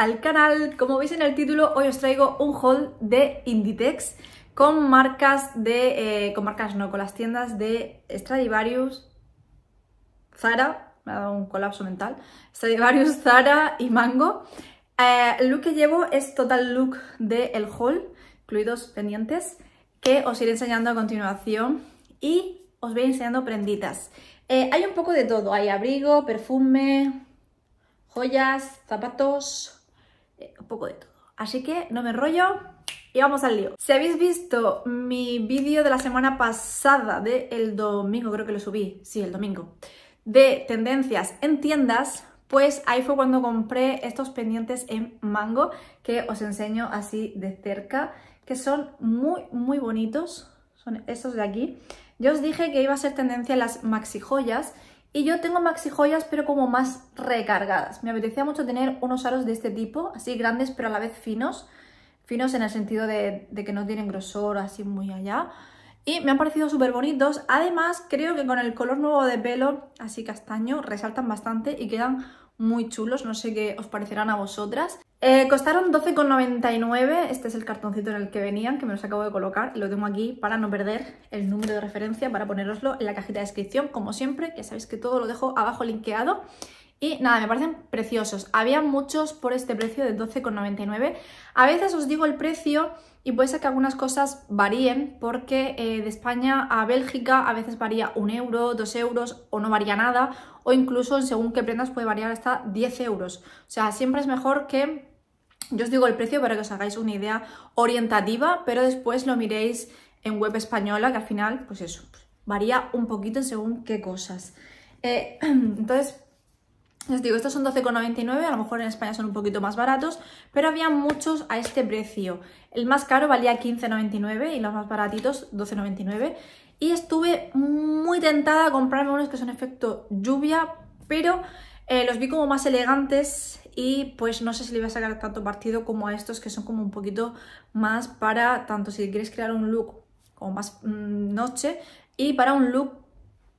al canal. Como veis en el título, hoy os traigo un haul de Inditex con marcas de... Eh, con marcas no, con las tiendas de Stradivarius, Zara, me ha dado un colapso mental, Stradivarius, Zara y Mango. Eh, el look que llevo es total look de el haul, incluidos pendientes, que os iré enseñando a continuación y os voy enseñando prenditas. Eh, hay un poco de todo, hay abrigo, perfume, joyas, zapatos, un poco de todo. Así que no me rollo y vamos al lío. Si habéis visto mi vídeo de la semana pasada, del el domingo, creo que lo subí, sí, el domingo, de tendencias en tiendas, pues ahí fue cuando compré estos pendientes en mango que os enseño así de cerca, que son muy, muy bonitos. Son estos de aquí. Yo os dije que iba a ser tendencia las maxi joyas y yo tengo maxi joyas, pero como más recargadas. Me apetecía mucho tener unos aros de este tipo, así grandes, pero a la vez finos. Finos en el sentido de, que no tienen grosor, así muy allá. Y me han parecido súper bonitos. Además, creo que con el color nuevo de pelo, así castaño, resaltan bastante y quedan muy chulos. No sé qué os parecerán a vosotras. Eh, costaron 12,99, este es el cartoncito en el que venían, que me los acabo de colocar lo tengo aquí para no perder el número de referencia, para poneroslo en la cajita de descripción, como siempre, ya sabéis que todo lo dejo abajo linkeado. Y nada, me parecen preciosos. Había muchos por este precio de 12,99. A veces os digo el precio y puede ser que algunas cosas varíen porque eh, de España a Bélgica a veces varía 1 euro, 2 euros o no varía nada o incluso según qué prendas puede variar hasta 10 euros. O sea, siempre es mejor que yo os digo el precio para que os hagáis una idea orientativa, pero después lo miréis en web española, que al final, pues eso, pues, varía un poquito según qué cosas. Eh, entonces, os digo, estos son 12,99, a lo mejor en España son un poquito más baratos, pero había muchos a este precio. El más caro valía 15,99 y los más baratitos 12,99. Y estuve muy tentada a comprarme unos que son efecto lluvia, pero eh, los vi como más elegantes y pues no sé si le voy a sacar tanto partido como a estos que son como un poquito más para tanto si quieres crear un look como más mm, noche y para un look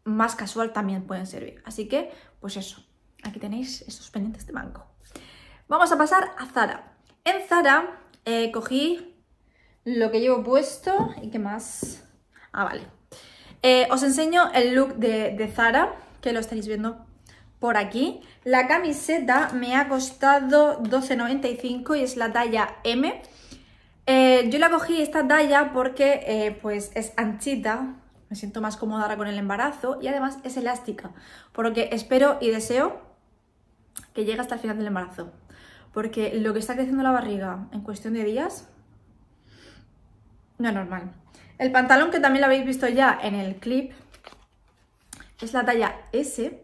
más casual también pueden servir. Así que pues eso, aquí tenéis estos pendientes de banco. Vamos a pasar a Zara. En Zara eh, cogí lo que llevo puesto y qué más. Ah, vale. Eh, os enseño el look de, de Zara, que lo estáis viendo por aquí. La camiseta me ha costado 12,95 y es la talla M. Eh, yo la cogí esta talla porque eh, pues es anchita, me siento más cómoda ahora con el embarazo y además es elástica, por lo que espero y deseo que llegue hasta el final del embarazo. Porque lo que está creciendo la barriga en cuestión de días no es normal. El pantalón que también lo habéis visto ya en el clip es la talla S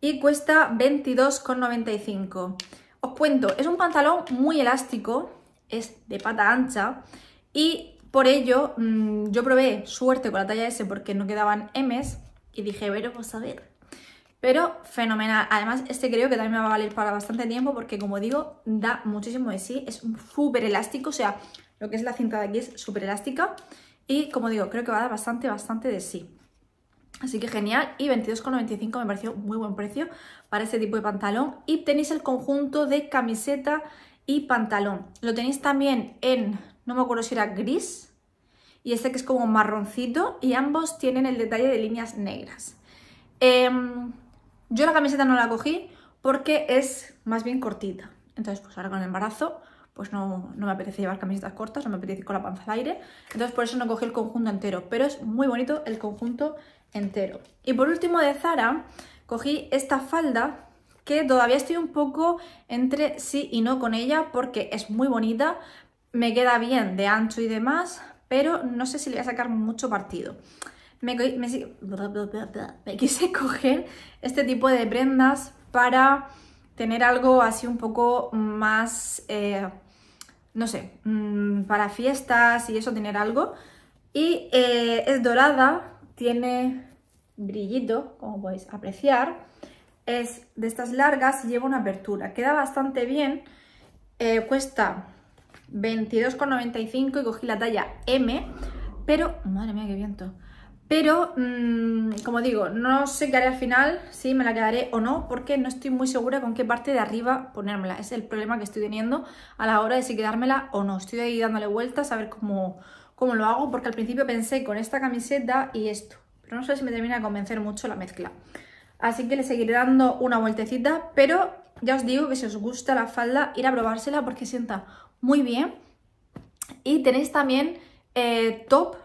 y cuesta 22,95. Os cuento, es un pantalón muy elástico, es de pata ancha y por ello mm, yo probé suerte con la talla S porque no quedaban M's y dije, pero vamos a ver. Pero fenomenal. Además, este creo que también me va a valer para bastante tiempo porque, como digo, da muchísimo de sí. Es súper elástico, o sea, lo que es la cinta de aquí es súper elástica. Y, como digo, creo que va a dar bastante, bastante de sí. Así que genial y 22,95 me pareció muy buen precio para este tipo de pantalón. Y tenéis el conjunto de camiseta y pantalón. Lo tenéis también en, no me acuerdo si era gris y este que es como marroncito y ambos tienen el detalle de líneas negras. Em, yo la camiseta no la cogí porque es más bien cortita. Entonces pues ahora con el embarazo pues no, no, me apetece llevar camisetas cortas, no me apetece con la panza al aire. Entonces por eso no cogí el conjunto entero, pero es muy bonito el conjunto entero. Y por último de Zara, cogí esta falda que todavía estoy un poco entre sí y no con ella porque es muy bonita, me queda bien de ancho y demás, pero no sé si le voy a sacar mucho partido. Me, quise coger este tipo de prendas para tener algo así un poco más, eh, no sé, mm, para fiestas y eso, tener algo. Y eh, es dorada, tiene brillito, como podéis apreciar. Es de estas largas y lleva una apertura. Queda bastante bien. Eh, cuesta 22,95 y cogí la talla M. Pero, madre mía, qué viento. Pero, mm, como digo, no sé qué haré al final, si me la quedaré o no, porque no estoy muy segura con qué parte de arriba ponérmela. Es el problema que estoy teniendo a la hora de si quedármela o no. Estoy ahí dándole vueltas a ver cómo, como lo hago porque al principio pensé con esta camiseta y esto, pero no sé si me termina de convencer mucho la mezcla. Así que le seguiré dando una vueltecita, pero ya os digo que si os gusta la falda, ir a probársela porque sienta muy bien. Y tenéis también eh, top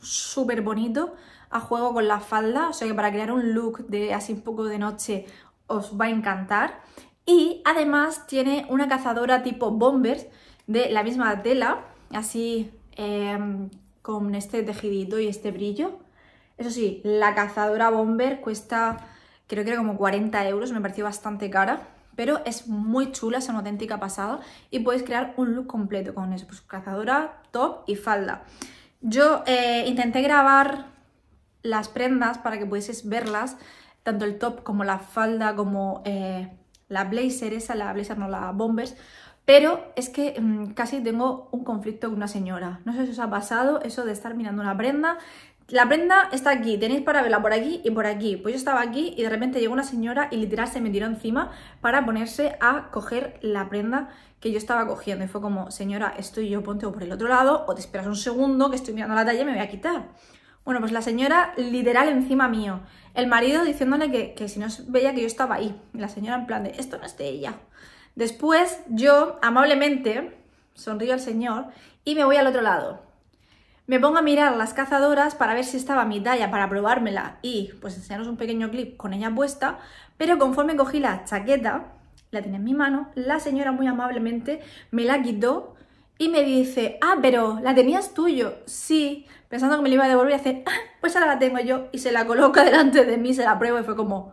súper bonito a juego con la falda, o sea que para crear un look de así un poco de noche os va a encantar. Y además tiene una cazadora tipo bombers de la misma tela, así Em, con este tejidito y este brillo. Eso sí, la cazadora bomber cuesta creo que era como 40 euros, me pareció bastante cara. Pero es muy chula, es una auténtica pasada y puedes crear un look completo con eso, pues cazadora, top y falda. Yo eh, intenté grabar las prendas para que pudieses verlas, tanto el top como la falda, como eh, la blazer esa, la blazer no, la bombers, pero es que mm, casi tengo un conflicto con una señora. No sé si os ha pasado eso de estar mirando una prenda. La prenda está aquí, tenéis para verla por aquí y por aquí. Pues yo estaba aquí y de repente llegó una señora y literal se me tiró encima para ponerse a coger la prenda que yo estaba cogiendo. Y fue como, señora, estoy yo, ponte por el otro lado o te esperas un segundo que estoy mirando la talla y me voy a quitar. Bueno, pues la señora literal encima mío. El marido diciéndole que, que si no veía que yo estaba ahí. La señora en plan de, esto no es de ella. Después yo amablemente sonrío al señor y me voy al otro lado. Me pongo a mirar las cazadoras para ver si estaba mi talla para probármela y pues enseñaros un pequeño clip con ella puesta, pero conforme cogí la chaqueta, la tenía en mi mano, la señora muy amablemente me la quitó y me dice, ah, pero la tenías tuyo, sí, pensando que me la iba a devolver y hace, ah, pues ahora la tengo yo y se la coloca delante de mí, se la prueba y fue como,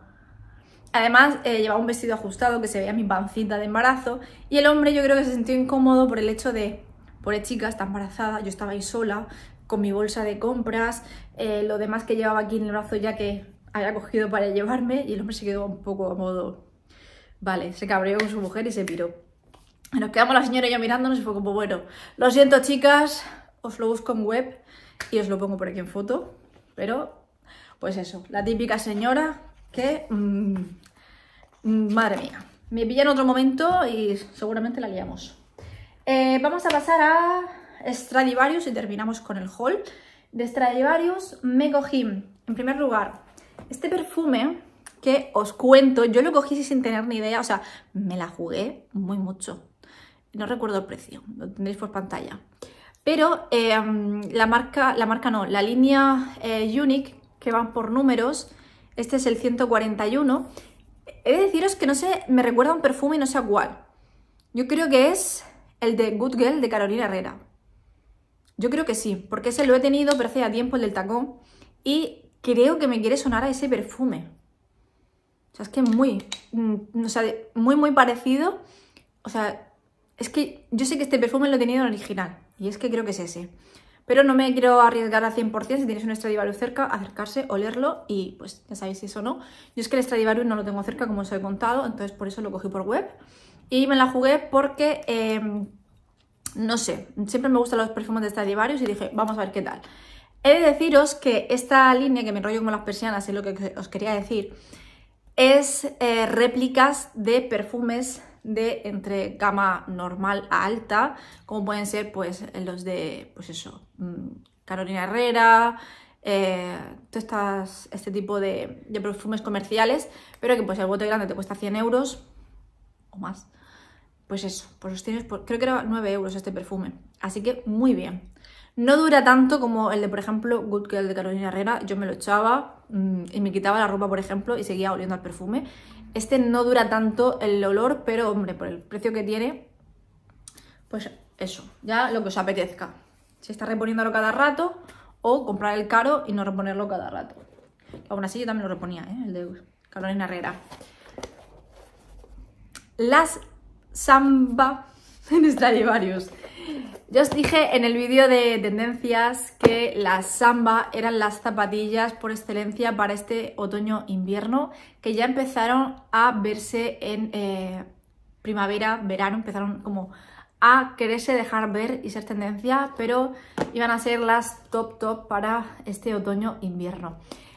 Además, eh, llevaba un vestido ajustado que se veía mi pancita de embarazo y el hombre yo creo que se sintió incómodo por el hecho de, pobre chica, está embarazada, yo estaba ahí sola con mi bolsa de compras, eh, lo demás que llevaba aquí en el brazo ya que había cogido para llevarme y el hombre se quedó un poco a modo... Vale, se cabreó con su mujer y se piró. Nos quedamos la señora y yo mirándonos y fue como, bueno, lo siento chicas, os lo busco en web y os lo pongo por aquí en foto, pero pues eso, la típica señora que... Mm, mm, madre mía, me pilla en otro momento y seguramente la liamos. Eh, vamos a pasar a Stradivarius y terminamos con el haul. De Stradivarius me cogí, en primer lugar, este perfume que os cuento, yo lo cogí sin tener ni idea, o sea, me la jugué muy mucho. No recuerdo el precio, lo tendréis por pantalla. Pero eh, mm, la marca, la marca no, la línea eh, Unique, que van por números, este es el 141. He de deciros que no sé, me recuerda a un perfume y no sé a cuál. Yo creo que es el de Good Girl de Carolina Herrera. Yo creo que sí, porque ese lo he tenido, pero hace ya tiempo, el del tacón. Y creo que me quiere sonar a ese perfume. O sea, es que muy, mm, o sea, muy, muy parecido. O sea, es que yo sé que este perfume lo he tenido en original. Y es que creo que es ese pero no me quiero arriesgar al 100%, si tienes un Stradivarius cerca, acercarse, olerlo y pues ya sabéis si eso no. Yo es que el Stradivarius no lo tengo cerca, como os he contado, entonces por eso lo cogí por web y me la jugué porque, em, no sé, siempre me gustan los perfumes de Stradivarius y dije, vamos a ver qué tal. He de deciros que esta línea, que me enrollo como las persianas, es lo que os quería decir, es eh, réplicas de perfumes de entre gama normal a alta, como pueden ser pues los de, pues eso, Mm, Carolina Herrera, eh, todo este tipo de, perfumes comerciales, pero que pues el bote grande te cuesta 100 euros o más. Pues eso, pues los tienes creo que era 9 euros este perfume. Así que muy bien. No dura tanto como el de, por ejemplo, Good Girl de Carolina Herrera. Yo me lo echaba mm, y me quitaba la ropa, por ejemplo, y seguía oliendo al perfume. Este no dura tanto el olor, pero hombre, por el precio que tiene, pues eso, ya lo que os apetezca si está reponiéndolo cada rato o comprar el caro y no reponerlo cada rato. Aún así yo también lo reponía, ¿eh? el de Carolina Herrera. Las samba en varios Yo os dije en el vídeo de tendencias que las samba eran las zapatillas por excelencia para este otoño-invierno que ya empezaron a verse en eh, primavera, verano, empezaron como a quererse dejar ver y ser tendencia, pero iban a ser las top top para este otoño-invierno.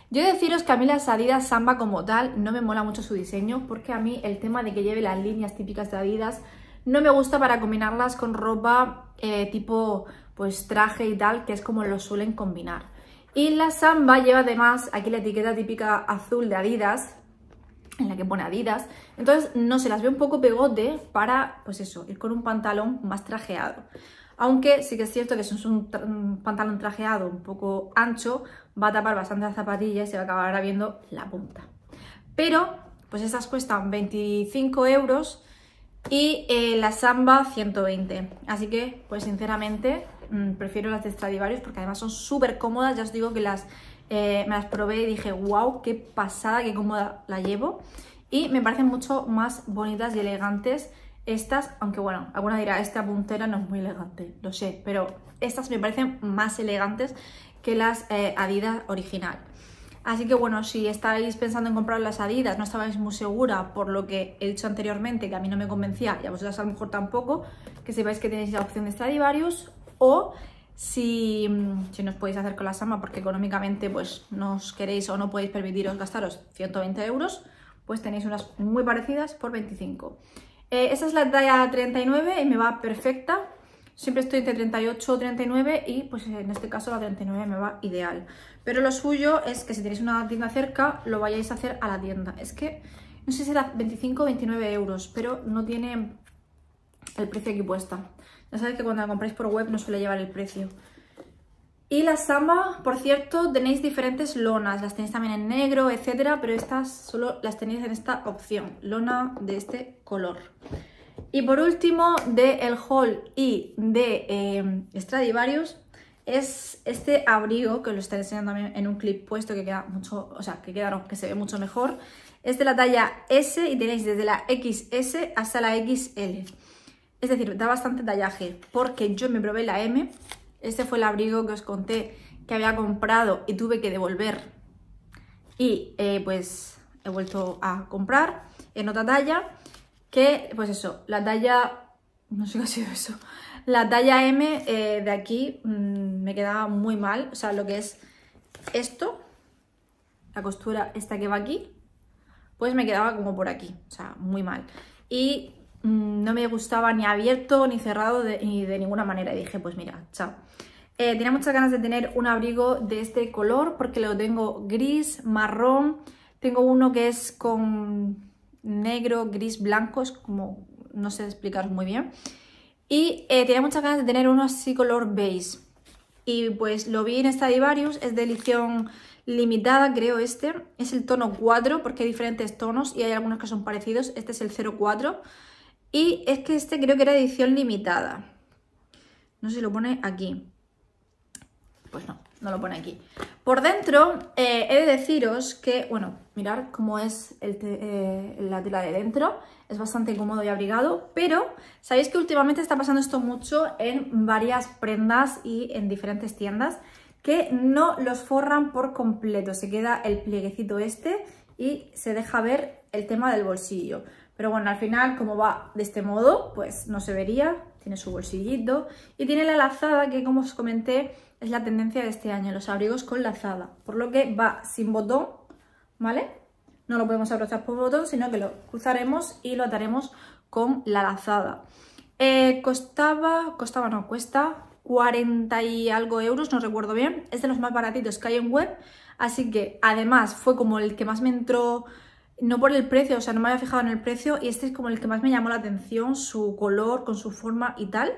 Yo deciros que a mí las Adidas Samba como tal no me mola mucho su diseño porque a mí el tema de que lleve las líneas típicas de Adidas no me gusta para combinarlas con ropa eh, tipo pues traje y tal, que es como lo suelen combinar. Y la Samba lleva además aquí la etiqueta típica azul de Adidas, en la que pone Adidas. Entonces, no se las ve un poco pegote para, pues eso, ir con un pantalón más trajeado. Aunque sí que es cierto que si es un, pantalón trajeado un poco ancho, va a tapar bastante las zapatillas y se va a acabar viendo la punta. Pero, pues esas cuestan 25 euros y eh, la Samba 120. Así que, pues sinceramente, mm, prefiero las de Stradivarius porque además son súper cómodas. Ya os digo que las eh, me las probé y dije, wow, qué pasada, qué cómoda la llevo. Y me parecen mucho más bonitas y elegantes estas, aunque bueno, alguna dirá, esta puntera no es muy elegante, lo sé, pero estas me parecen más elegantes que las eh, Adidas original. Así que bueno, si estáis pensando en comprar las Adidas, no estabais muy segura por lo que he dicho anteriormente, que a mí no me convencía y a vosotras a lo mejor tampoco, que sepáis que tenéis la opción de Stradivarius o si, mm, si nos podéis hacer con la sama porque económicamente pues os queréis o no podéis permitiros gastaros 120 euros, pues tenéis unas muy parecidas por 25. Eh, esa es la talla 39 y me va perfecta. Siempre estoy entre 38 o 39 y pues en este caso la 39 me va ideal. Pero lo suyo es que si tenéis una tienda cerca lo vayáis a hacer a la tienda. Es que no sé si era 25 o 29 euros, pero no tiene el precio aquí puesta. Ya sabéis que cuando la compráis por web no suele llevar el precio. Y la samba, por cierto, tenéis diferentes lonas. Las tenéis también en negro, etcétera, pero estas solo las tenéis en esta opción. Lona de este color. Y por último, de El Hall y de eh, Stradivarius, es este abrigo que lo estoy enseñando también en un clip puesto que queda mucho, o sea, que queda que se ve mucho mejor. Es de la talla S y tenéis desde la XS hasta la XL. Es decir, da bastante tallaje porque yo me probé la M. Este fue el abrigo que os conté que había comprado y tuve que devolver. Y eh, pues he vuelto a comprar en otra talla que, pues eso, la talla... No sé qué ha sido eso. La talla M eh, de aquí mm, me quedaba muy mal. O sea, lo que es esto, la costura esta que va aquí, pues me quedaba como por aquí. O sea, muy mal. Y Mm, no me gustaba ni abierto ni cerrado de, de ninguna manera. Y dije, pues mira, chao. Eh, tenía muchas ganas de tener un abrigo de este color porque lo tengo gris, marrón. Tengo uno que es con negro, gris, blanco, es como no sé explicaros muy bien. Y eh, tenía muchas ganas de tener uno así color beige. Y pues lo vi en esta es de edición limitada, creo este. Es el tono 4 porque hay diferentes tonos y hay algunos que son parecidos. Este es el 04 y es que este creo que era edición limitada. No sé si lo pone aquí. Pues no, no lo pone aquí. Por dentro, eh, he de deciros que, bueno, mirar cómo es eh, la tela de dentro. Es bastante cómodo y abrigado, pero sabéis que últimamente está pasando esto mucho en varias prendas y en diferentes tiendas, que no los forran por completo. Se queda el plieguecito este y se deja ver el tema del bolsillo. Pero bueno, al final, como va de este modo, pues no se vería. Tiene su bolsillito y tiene la lazada que, como os comenté, es la tendencia de este año, los abrigos con lazada. Por lo que va sin botón, ¿vale? No lo podemos abrochar por botón, sino que lo cruzaremos y lo ataremos con la lazada. Eh, costaba, costaba no, cuesta 40 y algo euros, no recuerdo bien. Es de los más baratitos que hay en web. Así que, además, fue como el que más me entró no por el precio, o sea, no me había fijado en el precio y este es como el que más me llamó la atención, su color, con su forma y tal.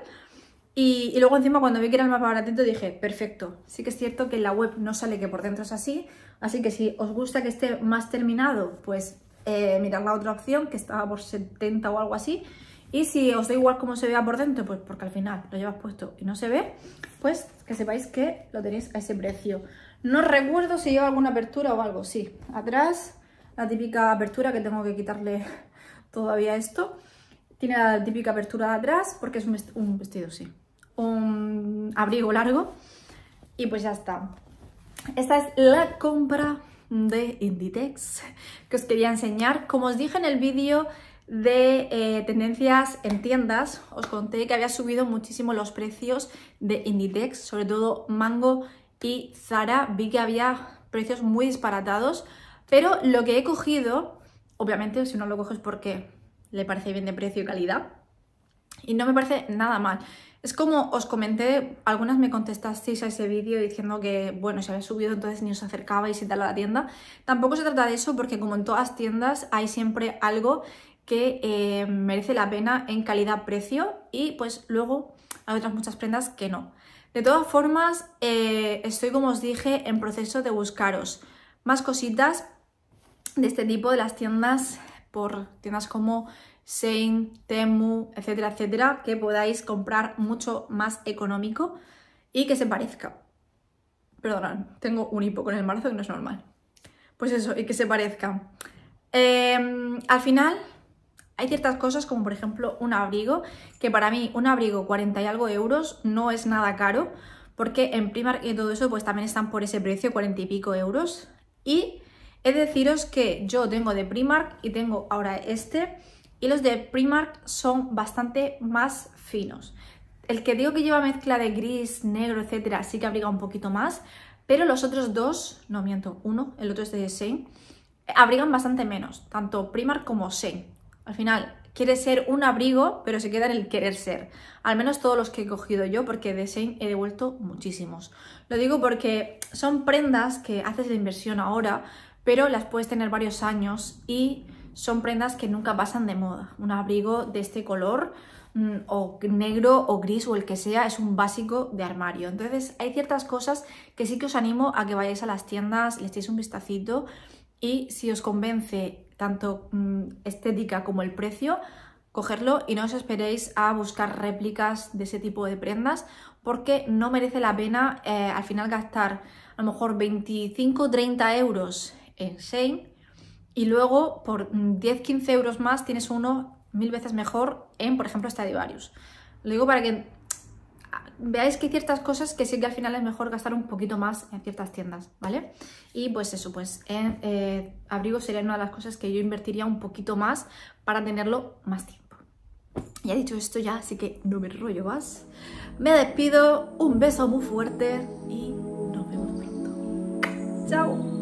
Y, luego encima cuando vi que era el más baratito dije, perfecto, sí que es cierto que en la web no sale que por dentro es así, así que si os gusta que esté más terminado, pues eh, mirad la otra opción que estaba por 70 o algo así. Y si os da igual cómo se vea por dentro, pues porque al final lo llevas puesto y no se ve, pues que sepáis que lo tenéis a ese precio. No recuerdo si lleva alguna apertura o algo, sí. Atrás la típica apertura que tengo que quitarle todavía esto. Tiene la típica apertura de atrás porque es un vestido, sí. Un abrigo largo. Y pues ya está. Esta es la compra de Inditex que os quería enseñar. Como os dije en el vídeo de eh, tendencias en tiendas, os conté que había subido muchísimo los precios de Inditex, sobre todo Mango y Zara. Vi que había precios muy disparatados pero lo que he cogido, obviamente si no lo coges es porque le parece bien de precio y calidad. Y no me parece nada mal. Es como os comenté, algunas me contestasteis a ese vídeo diciendo que, bueno, si habéis subido entonces ni os acercabais y tal a la tienda. Tampoco se trata de eso porque como en todas tiendas hay siempre algo que eh, merece la pena en calidad-precio y pues luego hay otras muchas prendas que no. De todas formas, eh, estoy como os dije en proceso de buscaros más cositas de este tipo, de las tiendas por tiendas como Sein, Temu, etcétera, etcétera, que podáis comprar mucho más económico y que se parezca. Perdonad, tengo un hipo con el marzo que no es normal. Pues eso, y que se parezca. Em, al final, hay ciertas cosas como por ejemplo un abrigo, que para mí un abrigo 40 y algo euros no es nada caro, porque en Primark y todo eso pues también están por ese precio, 40 y pico euros. Y es deciros que yo tengo de Primark y tengo ahora este y los de Primark son bastante más finos. El que digo que lleva mezcla de gris, negro, etcétera, sí que abriga un poquito más, pero los otros dos, no miento, uno, el otro es de Shane, abrigan bastante menos, tanto Primark como Shane. Al final, quiere ser un abrigo, pero se queda en el querer ser. Al menos todos los que he cogido yo, porque de Shane he devuelto muchísimos. Lo digo porque son prendas que haces la inversión ahora, pero las puedes tener varios años y son prendas que nunca pasan de moda. Un abrigo de este color mm, o negro o gris o el que sea es un básico de armario. Entonces hay ciertas cosas que sí que os animo a que vayáis a las tiendas, le echéis un vistacito y si os convence tanto mm, estética como el precio, cogerlo y no os esperéis a buscar réplicas de ese tipo de prendas porque no merece la pena eh, al final gastar a lo mejor 25 30 euros en Shane. Y luego por 10-15 euros más tienes uno mil veces mejor en, por ejemplo, Stadivarius Lo digo para que veáis que hay ciertas cosas que sí que al final es mejor gastar un poquito más en ciertas tiendas, ¿vale? Y pues eso, pues en eh, abrigo sería una de las cosas que yo invertiría un poquito más para tenerlo más tiempo. Ya dicho esto ya, así que no me rollo más. Me despido, un beso muy fuerte y nos vemos pronto. ¡Chao!